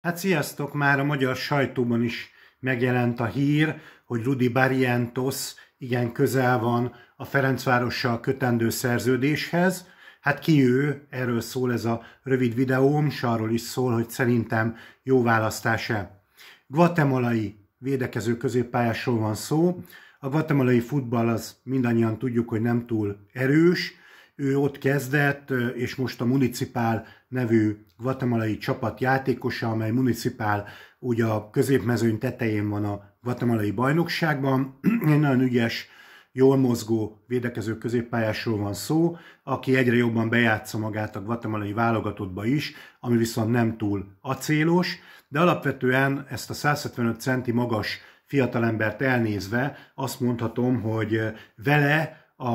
Hát sziasztok, már a magyar sajtóban is megjelent a hír, hogy Rudi Barrientos igen közel van a Ferencvárossal kötendő szerződéshez. Hát ki ő, erről szól ez a rövid videóm, és arról is szól, hogy szerintem jó választás-e. Guatemalai védekező középpályásról van szó. A guatemalai futball az mindannyian tudjuk, hogy nem túl erős. Ő ott kezdett, és most a municipál nevű guatemalai csapat játékosa, amely municipál ugye a középmezőny tetején van a guatemalai bajnokságban. Egy nagyon ügyes, jól mozgó védekező középpályásról van szó, aki egyre jobban bejátsza magát a guatemalai válogatottba is, ami viszont nem túl acélos, de alapvetően ezt a 175 centi magas fiatalembert elnézve azt mondhatom, hogy vele a,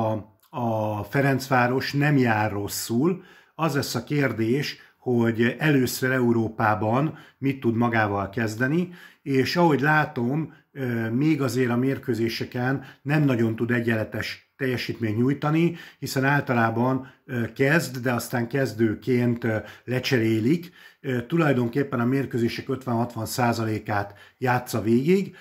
a Ferencváros nem jár rosszul, az lesz a kérdés, hogy először Európában mit tud magával kezdeni, és ahogy látom, még azért a mérkőzéseken nem nagyon tud egyenletes teljesítményt nyújtani, hiszen általában kezd, de aztán kezdőként lecserélik. Tulajdonképpen a mérkőzések 50-60%-át játsza végig,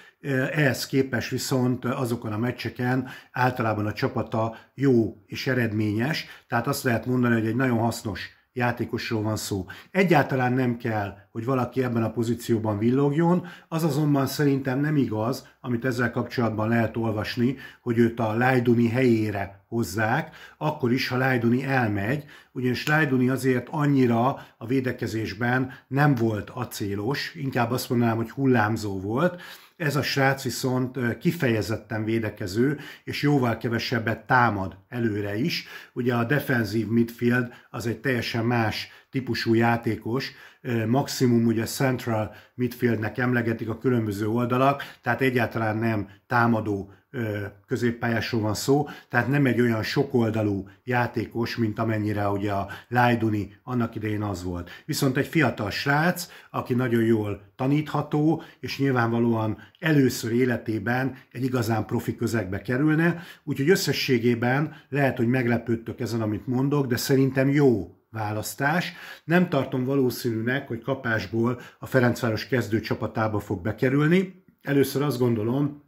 ehhez képes viszont azokon a meccseken általában a csapata jó és eredményes, tehát azt lehet mondani, hogy egy nagyon hasznos játékosról van szó. Egyáltalán nem kell hogy valaki ebben a pozícióban villogjon. Az azonban szerintem nem igaz, amit ezzel kapcsolatban lehet olvasni, hogy őt a Lajduni helyére hozzák, akkor is, ha Lajduni elmegy, ugyanis Lajduni azért annyira a védekezésben nem volt acélos, inkább azt mondanám, hogy hullámzó volt, ez a srác viszont kifejezetten védekező, és jóval kevesebbet támad előre is. Ugye a defensív midfield az egy teljesen más típusú játékos, maximum ugye central midfieldnek emlegetik a különböző oldalak, tehát egyáltalán nem támadó középpályásról van szó, tehát nem egy olyan sokoldalú játékos, mint amennyire ugye a Lajduni annak idején az volt. Viszont egy fiatal srác, aki nagyon jól tanítható, és nyilvánvalóan először életében egy igazán profi közegbe kerülne, úgyhogy összességében lehet, hogy meglepődtök ezen, amit mondok, de szerintem jó választás. Nem tartom valószínűnek, hogy kapásból a Ferencváros kezdő csapatába fog bekerülni. Először azt gondolom,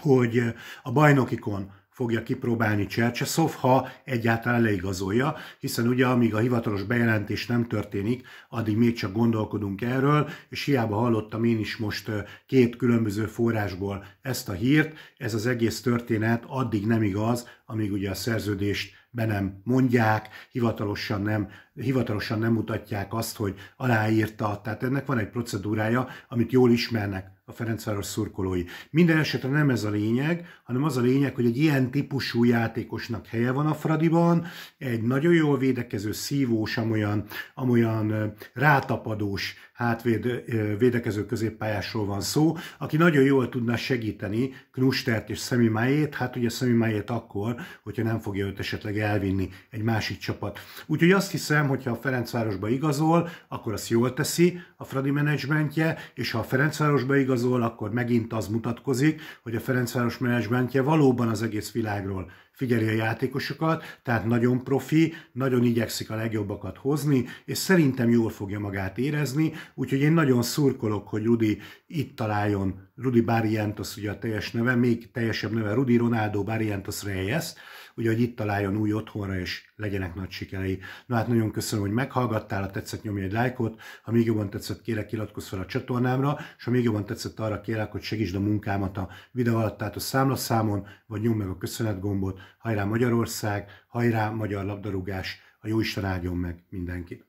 hogy a bajnokikon fogja kipróbálni Csercseszov, ha egyáltalán leigazolja, hiszen ugye amíg a hivatalos bejelentés nem történik, addig még csak gondolkodunk erről, és hiába hallottam én is most két különböző forrásból ezt a hírt, ez az egész történet addig nem igaz, amíg ugye a szerződést be nem mondják, hivatalosan nem, hivatalosan nem mutatják azt, hogy aláírta. Tehát ennek van egy procedúrája, amit jól ismernek a Ferencváros szurkolói. Minden esetre nem ez a lényeg, hanem az a lényeg, hogy egy ilyen típusú játékosnak helye van a Fradiban, egy nagyon jól védekező, szívós, amolyan, amolyan rátapadós hátvéd, védekező középpályásról van szó, aki nagyon jól tudna segíteni Knustert és Szemimájét, hát ugye Szemimájét akkor, hogyha nem fogja őt esetleg elvinni egy másik csapat. Úgyhogy azt hiszem, hogyha a Ferencvárosba igazol, akkor azt jól teszi a Fradi menedzsmentje, és ha a Ferencvárosba igazol, akkor megint az mutatkozik, hogy a Ferencváros menedzsmentje valóban az egész világról figyeli a játékosokat, tehát nagyon profi, nagyon igyekszik a legjobbakat hozni, és szerintem jól fogja magát érezni, úgyhogy én nagyon szurkolok, hogy Rudi itt találjon, Rudi Barrientos ugye a teljes neve, még teljesebb neve Rudi Ronaldo Barrientos Reyes, ugye, hogy itt találjon új otthonra, és legyenek nagy sikerei. Na hát nagyon köszönöm, hogy meghallgattál, ha tetszett nyomj egy lájkot, ha még jobban tetszett, kérlek iratkozz fel a csatornámra, és ha még jobban tetszett, arra kérlek, hogy segítsd a munkámat a videó alatt, tehát a számlaszámon, vagy nyomd meg a köszönet gombot, hajrá Magyarország, hajrá magyar labdarúgás, a jó Isten áldjon meg mindenkit!